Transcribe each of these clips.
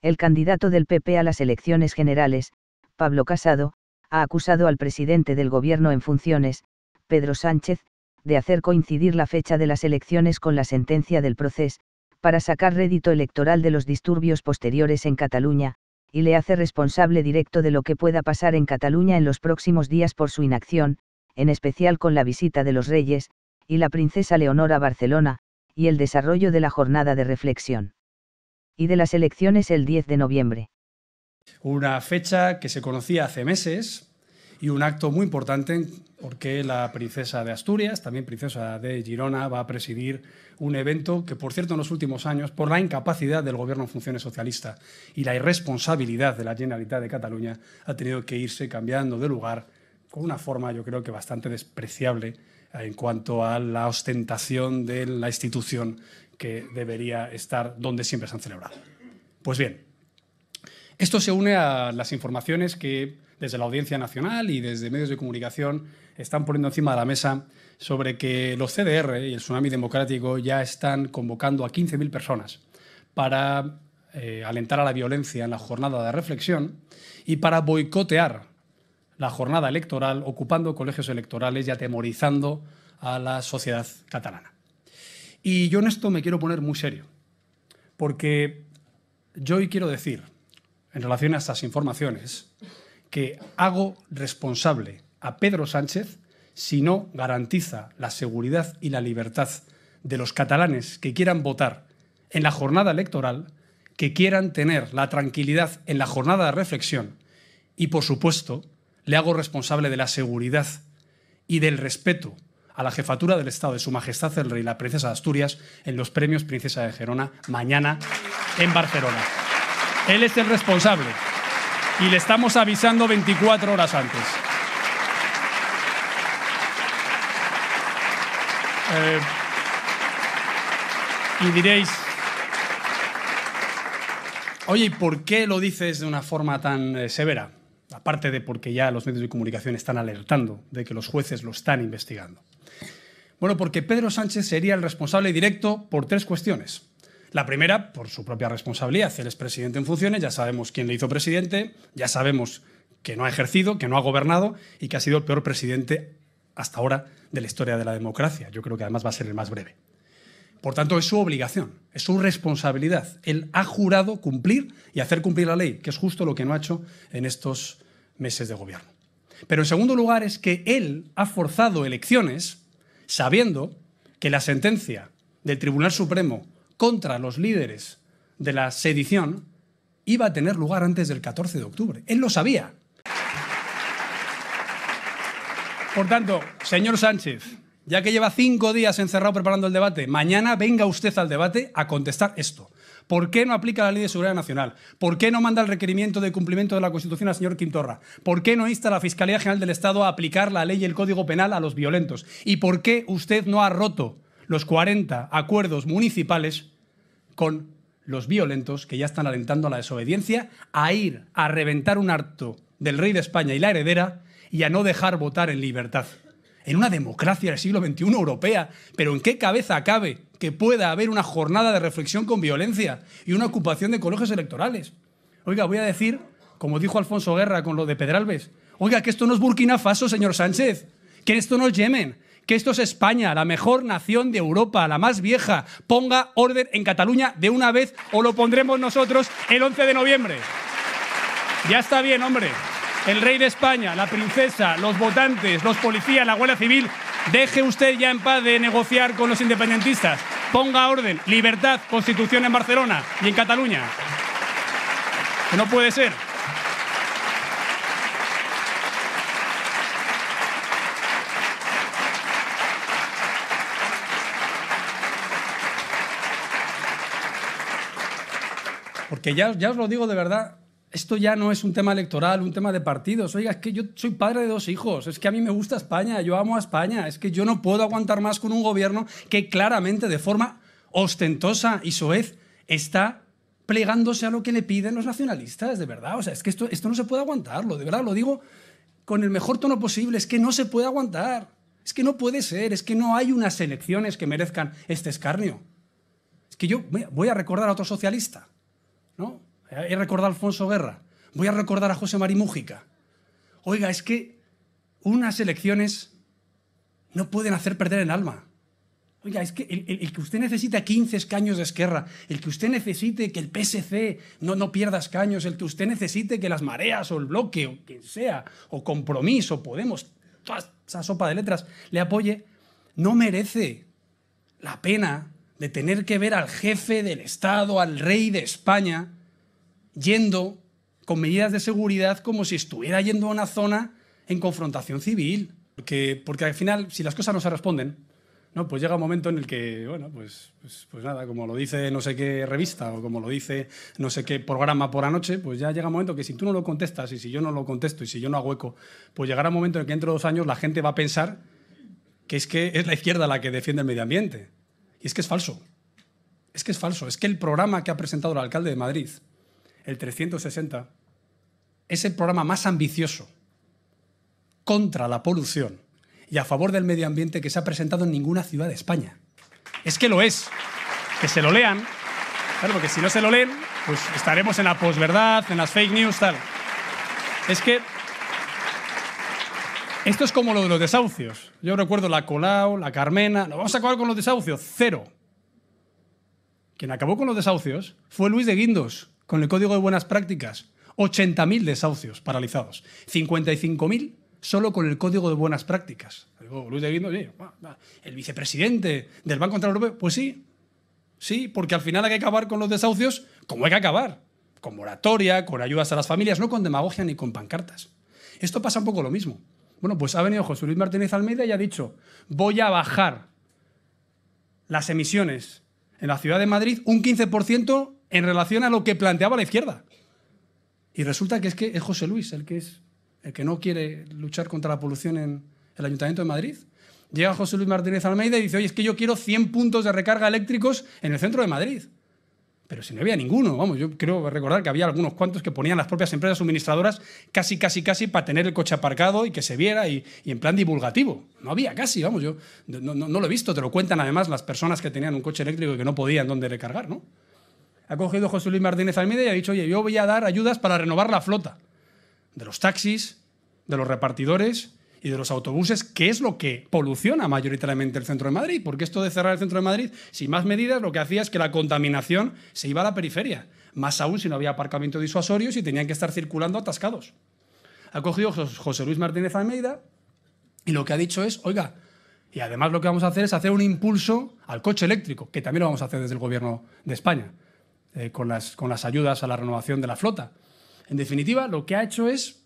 El candidato del PP a las elecciones generales, Pablo Casado, ha acusado al presidente del gobierno en funciones, Pedro Sánchez, de hacer coincidir la fecha de las elecciones con la sentencia del proceso, para sacar rédito electoral de los disturbios posteriores en Cataluña, y le hace responsable directo de lo que pueda pasar en Cataluña en los próximos días por su inacción, en especial con la visita de los reyes, y la princesa Leonor a Barcelona, y el desarrollo de la jornada de reflexión y de las elecciones el 10 de noviembre. Una fecha que se conocía hace meses y un acto muy importante porque la princesa de Asturias, también princesa de Girona, va a presidir un evento que, por cierto, en los últimos años, por la incapacidad del gobierno en funciones socialista y la irresponsabilidad de la Generalitat de Cataluña, ha tenido que irse cambiando de lugar con una forma yo creo que bastante despreciable eh, en cuanto a la ostentación de la institución que debería estar donde siempre se han celebrado. Pues bien, esto se une a las informaciones que desde la Audiencia Nacional y desde medios de comunicación están poniendo encima de la mesa sobre que los CDR y el Tsunami Democrático ya están convocando a 15.000 personas para eh, alentar a la violencia en la jornada de reflexión y para boicotear la jornada electoral, ocupando colegios electorales y atemorizando a la sociedad catalana. Y yo en esto me quiero poner muy serio, porque yo hoy quiero decir, en relación a estas informaciones, que hago responsable a Pedro Sánchez si no garantiza la seguridad y la libertad de los catalanes que quieran votar en la jornada electoral, que quieran tener la tranquilidad en la jornada de reflexión y, por supuesto, le hago responsable de la seguridad y del respeto a la jefatura del Estado de Su Majestad el Rey, y la Princesa de Asturias, en los premios Princesa de Gerona mañana en Barcelona. Él es el responsable y le estamos avisando 24 horas antes. Eh, y diréis, oye, ¿y por qué lo dices de una forma tan eh, severa? aparte de porque ya los medios de comunicación están alertando de que los jueces lo están investigando? Bueno, porque Pedro Sánchez sería el responsable directo por tres cuestiones. La primera, por su propia responsabilidad. Él es presidente en funciones, ya sabemos quién le hizo presidente, ya sabemos que no ha ejercido, que no ha gobernado y que ha sido el peor presidente hasta ahora de la historia de la democracia. Yo creo que además va a ser el más breve. Por tanto, es su obligación, es su responsabilidad. Él ha jurado cumplir y hacer cumplir la ley, que es justo lo que no ha hecho en estos meses de gobierno. Pero en segundo lugar es que él ha forzado elecciones sabiendo que la sentencia del Tribunal Supremo contra los líderes de la sedición iba a tener lugar antes del 14 de octubre. Él lo sabía. Por tanto, señor Sánchez, ya que lleva cinco días encerrado preparando el debate, mañana venga usted al debate a contestar esto. ¿Por qué no aplica la Ley de Seguridad Nacional? ¿Por qué no manda el requerimiento de cumplimiento de la Constitución al señor Quintorra? ¿Por qué no insta a la Fiscalía General del Estado a aplicar la ley y el Código Penal a los violentos? ¿Y por qué usted no ha roto los 40 acuerdos municipales con los violentos que ya están alentando a la desobediencia a ir a reventar un acto del rey de España y la heredera y a no dejar votar en libertad? en una democracia del siglo XXI europea, pero ¿en qué cabeza cabe que pueda haber una jornada de reflexión con violencia y una ocupación de colegios electorales? Oiga, voy a decir, como dijo Alfonso Guerra con lo de Pedralbes, oiga, que esto no es Burkina Faso, señor Sánchez, que esto no es Yemen, que esto es España, la mejor nación de Europa, la más vieja. Ponga orden en Cataluña de una vez o lo pondremos nosotros el 11 de noviembre. Ya está bien, hombre el rey de España, la princesa, los votantes, los policías, la Guardia Civil, deje usted ya en paz de negociar con los independentistas. Ponga orden, libertad, constitución en Barcelona y en Cataluña. no puede ser. Porque ya os lo digo de verdad, esto ya no es un tema electoral, un tema de partidos. Oiga, es que yo soy padre de dos hijos, es que a mí me gusta España, yo amo a España, es que yo no puedo aguantar más con un gobierno que claramente, de forma ostentosa y soez, está plegándose a lo que le piden los nacionalistas, de verdad. O sea, es que esto, esto no se puede aguantarlo, de verdad, lo digo con el mejor tono posible, es que no se puede aguantar, es que no puede ser, es que no hay unas elecciones que merezcan este escarnio. Es que yo voy a recordar a otro socialista, ¿no? He recordar a Alfonso Guerra. Voy a recordar a José María Mújica. Oiga, es que unas elecciones no pueden hacer perder el alma. Oiga, es que el, que usted necesita 15 escaños de Esquerra, el que usted necesite que el PSC no, no pierda escaños, el que usted necesite que las mareas o el bloque o quien sea, o compromiso, Podemos, toda esa sopa de letras le apoye, no merece la pena de tener que ver al jefe del Estado, al rey de España, yendo con medidas de seguridad como si estuviera yendo a una zona en confrontación civil. Porque, porque al final, si las cosas no se responden, ¿no? pues llega un momento en el que, bueno, pues, pues, pues nada, como lo dice no sé qué revista o como lo dice no sé qué programa por anoche, pues ya llega un momento que si tú no lo contestas y si yo no lo contesto y si yo no hago eco, pues llegará un momento en el que dentro de dos años la gente va a pensar que es que es la izquierda la que defiende el medio ambiente. Y es que es falso. Es que es falso. Es que el programa que ha presentado el alcalde de Madrid el 360, es el programa más ambicioso contra la polución y a favor del medio ambiente que se ha presentado en ninguna ciudad de España. Es que lo es. Que se lo lean. Claro, porque si no se lo leen, pues estaremos en la posverdad, en las fake news, tal. Es que esto es como lo de los desahucios. Yo recuerdo la Colau, la Carmena. ¿No vamos a acabar con los desahucios? Cero. Quien acabó con los desahucios fue Luis de Guindos, con el Código de Buenas Prácticas, 80.000 desahucios paralizados, 55.000 solo con el Código de Buenas Prácticas. Luis de Guindos, el vicepresidente del Banco Central Europeo, pues sí, sí, porque al final hay que acabar con los desahucios como hay que acabar, con moratoria, con ayudas a las familias, no con demagogia ni con pancartas. Esto pasa un poco lo mismo. Bueno, pues ha venido José Luis Martínez Almeida y ha dicho, voy a bajar las emisiones en la ciudad de Madrid un 15% en relación a lo que planteaba la izquierda. Y resulta que es, que es José Luis el que, es, el que no quiere luchar contra la polución en el Ayuntamiento de Madrid. Llega José Luis Martínez Almeida y dice, oye, es que yo quiero 100 puntos de recarga eléctricos en el centro de Madrid. Pero si no había ninguno, vamos, yo creo recordar que había algunos cuantos que ponían las propias empresas suministradoras casi, casi, casi para tener el coche aparcado y que se viera y, en plan divulgativo. No había casi, vamos, yo no, no, lo he visto, te lo cuentan además las personas que tenían un coche eléctrico y que no podían dónde recargar, ¿no? ha cogido José Luis Martínez Almeida y ha dicho, oye, yo voy a dar ayudas para renovar la flota de los taxis, de los repartidores y de los autobuses, que es lo que poluciona mayoritariamente el centro de Madrid, porque esto de cerrar el centro de Madrid, sin más medidas, lo que hacía es que la contaminación se iba a la periferia, más aún si no había aparcamiento disuasorio y tenían que estar circulando atascados. Ha cogido José Luis Martínez Almeida y lo que ha dicho es, oiga, y además lo que vamos a hacer es hacer un impulso al coche eléctrico, que también lo vamos a hacer desde el gobierno de España. Eh, con, las, ayudas a la renovación de la flota. En definitiva, lo que ha hecho es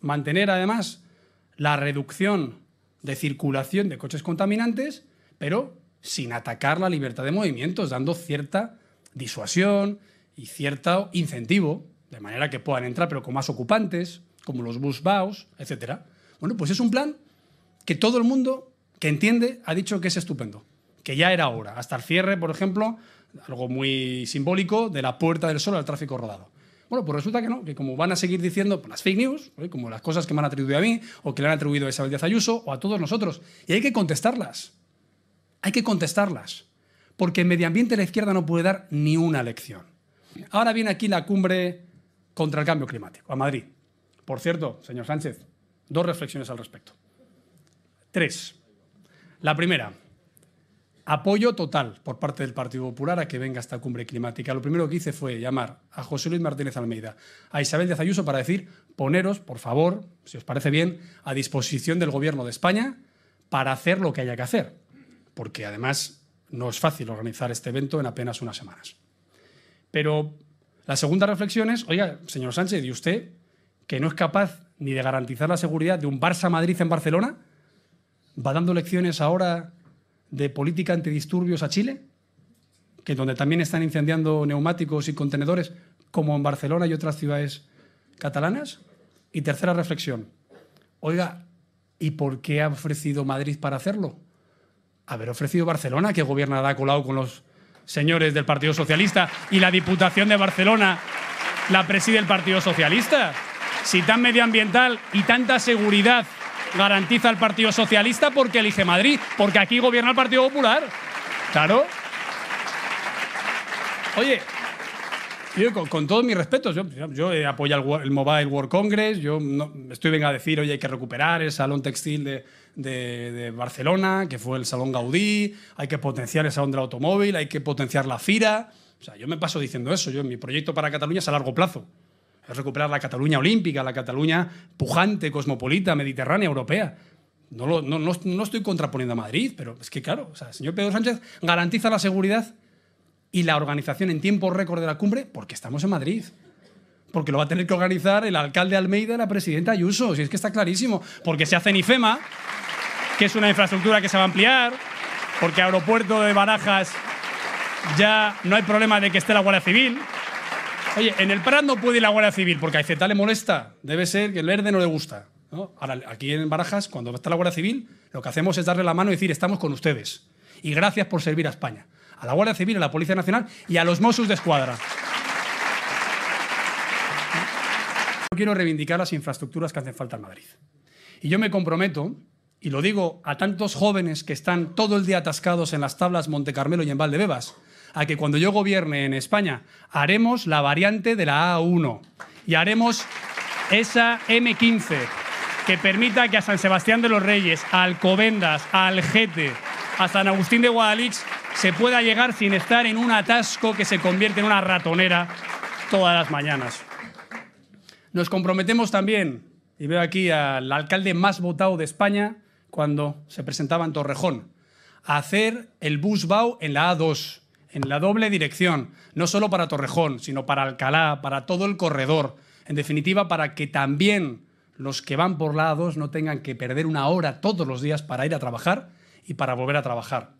mantener además la reducción de circulación de coches contaminantes, pero sin atacar la libertad de movimientos, dando cierta disuasión y cierto incentivo, de manera que puedan entrar, pero con más ocupantes, como los bus baus, etc. Bueno, pues es un plan que todo el mundo que entiende ha dicho que es estupendo, que ya era hora. Hasta el cierre, por ejemplo, algo muy simbólico, de la Puerta del Sol al tráfico rodado. Bueno, pues resulta que no, que como van a seguir diciendo las fake news, ¿eh? como las cosas que me han atribuido a mí, o que le han atribuido a Isabel Díaz Ayuso, o a todos nosotros, y hay que contestarlas. Hay que contestarlas. Porque en medio ambiente la izquierda no puede dar ni una lección. Ahora viene aquí la cumbre contra el cambio climático, a Madrid. Por cierto, señor Sánchez, dos reflexiones al respecto. Tres. La primera, Apoyo total por parte del Partido Popular a que venga esta cumbre climática. Lo primero que hice fue llamar a José Luis Martínez Almeida, a Isabel de Ayuso para decir, poneros, por favor, si os parece bien, a disposición del Gobierno de España para hacer lo que haya que hacer. Porque además no es fácil organizar este evento en apenas unas semanas. Pero la segunda reflexión es, oiga, señor Sánchez, ¿y usted que no es capaz ni de garantizar la seguridad de un Barça Madrid en Barcelona? ¿Va dando lecciones ahora de política antidisturbios a Chile, que donde también están incendiando neumáticos y contenedores, como en Barcelona y otras ciudades catalanas. Y tercera reflexión, oiga, ¿y por qué ha ofrecido Madrid para hacerlo? Haber ofrecido Barcelona, que gobierna da colado con los señores del Partido Socialista, y la Diputación de Barcelona la preside el Partido Socialista. Si tan medioambiental y tanta seguridad garantiza el Partido Socialista porque elige Madrid, porque aquí gobierna el Partido Popular. Claro. Oye, con, todos mis respetos, yo, apoyo el, Mobile World Congress, yo estoy venga a decir, oye, hay que recuperar el salón textil de, Barcelona, que fue el salón Gaudí, hay que potenciar el salón del automóvil, hay que potenciar la FIRA. O sea, yo me paso diciendo eso, yo mi proyecto para Cataluña es a largo plazo es recuperar la Cataluña olímpica, la Cataluña pujante, cosmopolita, mediterránea, europea. No, no, no, no estoy contraponiendo a Madrid, pero es que claro, sea, el señor Pedro Sánchez garantiza la seguridad y la organización en tiempo récord de la cumbre porque estamos en Madrid. Porque lo va a tener que organizar el alcalde Almeida y la presidenta Ayuso, si es que está clarísimo. Porque se hace Nifema, IFEMA, que es una infraestructura que se va a ampliar, porque aeropuerto de Barajas ya no hay problema de que esté la Guardia Civil, Oye, en el Prat no puede la Guardia Civil porque a Iceta le molesta. Debe ser que el verde no le gusta. Ahora, aquí en Barajas, cuando está la Guardia Civil, lo que hacemos es darle la mano y decir, estamos con ustedes. Y gracias por servir a España. A la Guardia Civil, a la Policía Nacional y a los Mossos de Escuadra. Yo quiero reivindicar las infraestructuras que hacen falta en Madrid. Y yo me comprometo, y lo digo a tantos jóvenes que están todo el día atascados en las tablas Monte Carmelo y en Valdebebas, a que cuando yo gobierne en España haremos la variante de la A1 y haremos esa M15 que permita que a San Sebastián de los Reyes, a Alcobendas, al Algete, a San Agustín de Guadalix se pueda llegar sin estar en un atasco que se convierte en una ratonera todas las mañanas. Nos comprometemos también, y veo aquí al alcalde más votado de España cuando se presentaba en Torrejón, a hacer el bus en la A2 en la doble dirección, no solo para Torrejón, sino para Alcalá, para todo el corredor, en definitiva, para que también los que van por lados no tengan que perder una hora todos los días para ir a trabajar y para volver a trabajar.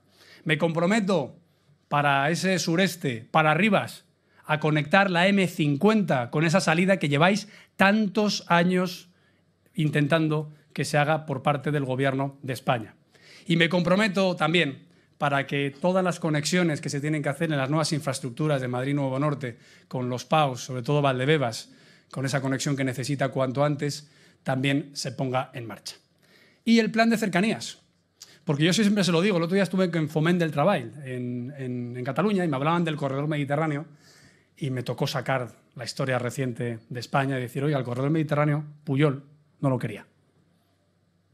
Me comprometo para ese sureste, para Rivas, a conectar la M50 con esa salida que lleváis tantos años intentando que se haga por parte del Gobierno de España. Y me comprometo también para que todas las conexiones que se tienen que hacer en las nuevas infraestructuras de Madrid Nuevo Norte, con los PAUs, sobre todo Valdebebas, con esa conexión que necesita cuanto antes, también se ponga en marcha. Y el plan de cercanías, porque yo siempre se lo digo, el otro día estuve en Foment del Trabail, en, en Cataluña, y me hablaban del corredor mediterráneo, y me tocó sacar la historia reciente de España y decir, oye, al corredor mediterráneo, Puyol no lo quería.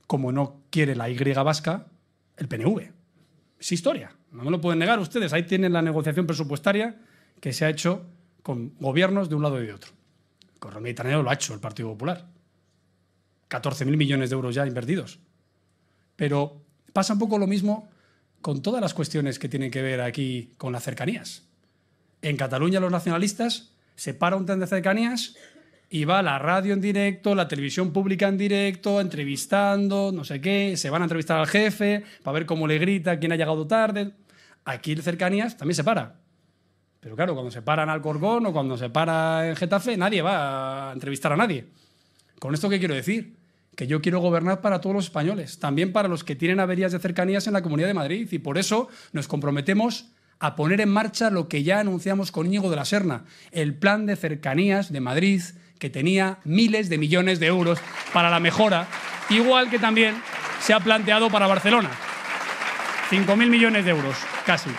Como no quiere la Y vasca, el PNV es historia. No me lo pueden negar ustedes. Ahí tienen la negociación presupuestaria que se ha hecho con gobiernos de un lado y de otro. El y mediterráneo lo ha hecho el Partido Popular. 14.000 millones de euros ya invertidos. Pero pasa un poco lo mismo con todas las cuestiones que tienen que ver aquí con las cercanías. En Cataluña los nacionalistas se para un tren de cercanías y va la radio en directo, la televisión pública en directo, entrevistando, no sé qué, se van a entrevistar al jefe para ver cómo le grita, quién ha llegado tarde. Aquí en cercanías también se para. Pero claro, cuando se paran al Corbón o cuando se para en Getafe, nadie va a entrevistar a nadie. ¿Con esto qué quiero decir? Que yo quiero gobernar para todos los españoles, también para los que tienen averías de cercanías en la Comunidad de Madrid. Y por eso nos comprometemos a poner en marcha lo que ya anunciamos con Íñigo de la Serna, el plan de cercanías de Madrid que tenía miles de millones de euros para la mejora, igual que también se ha planteado para Barcelona. cinco mil millones de euros, casi.